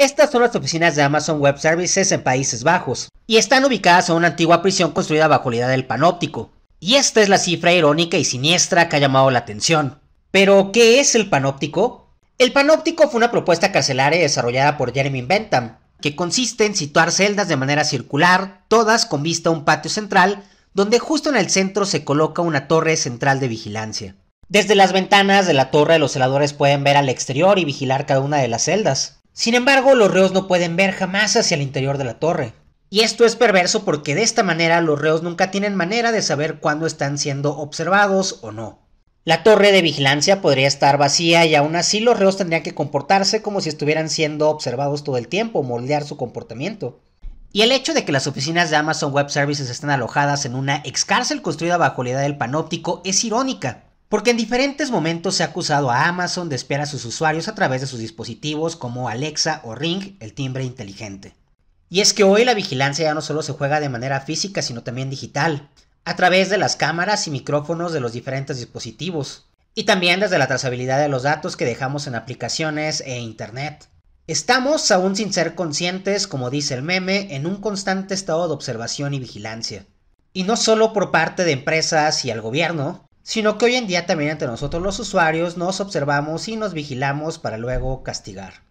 Estas son las oficinas de Amazon Web Services en Países Bajos, y están ubicadas en una antigua prisión construida bajo la idea del panóptico. Y esta es la cifra irónica y siniestra que ha llamado la atención. Pero, ¿qué es el panóptico? El panóptico fue una propuesta carcelaria desarrollada por Jeremy Bentham, que consiste en situar celdas de manera circular, todas con vista a un patio central, donde justo en el centro se coloca una torre central de vigilancia. Desde las ventanas de la torre los celadores pueden ver al exterior y vigilar cada una de las celdas. Sin embargo, los reos no pueden ver jamás hacia el interior de la torre. Y esto es perverso porque de esta manera los reos nunca tienen manera de saber cuándo están siendo observados o no. La torre de vigilancia podría estar vacía y aún así los reos tendrían que comportarse como si estuvieran siendo observados todo el tiempo, moldear su comportamiento. Y el hecho de que las oficinas de Amazon Web Services estén alojadas en una cárcel construida bajo la idea del panóptico es irónica, porque en diferentes momentos se ha acusado a Amazon de espiar a sus usuarios a través de sus dispositivos como Alexa o Ring, el timbre inteligente. Y es que hoy la vigilancia ya no solo se juega de manera física, sino también digital, a través de las cámaras y micrófonos de los diferentes dispositivos, y también desde la trazabilidad de los datos que dejamos en aplicaciones e Internet. Estamos, aún sin ser conscientes, como dice el meme, en un constante estado de observación y vigilancia. Y no solo por parte de empresas y el gobierno, sino que hoy en día también ante nosotros los usuarios nos observamos y nos vigilamos para luego castigar.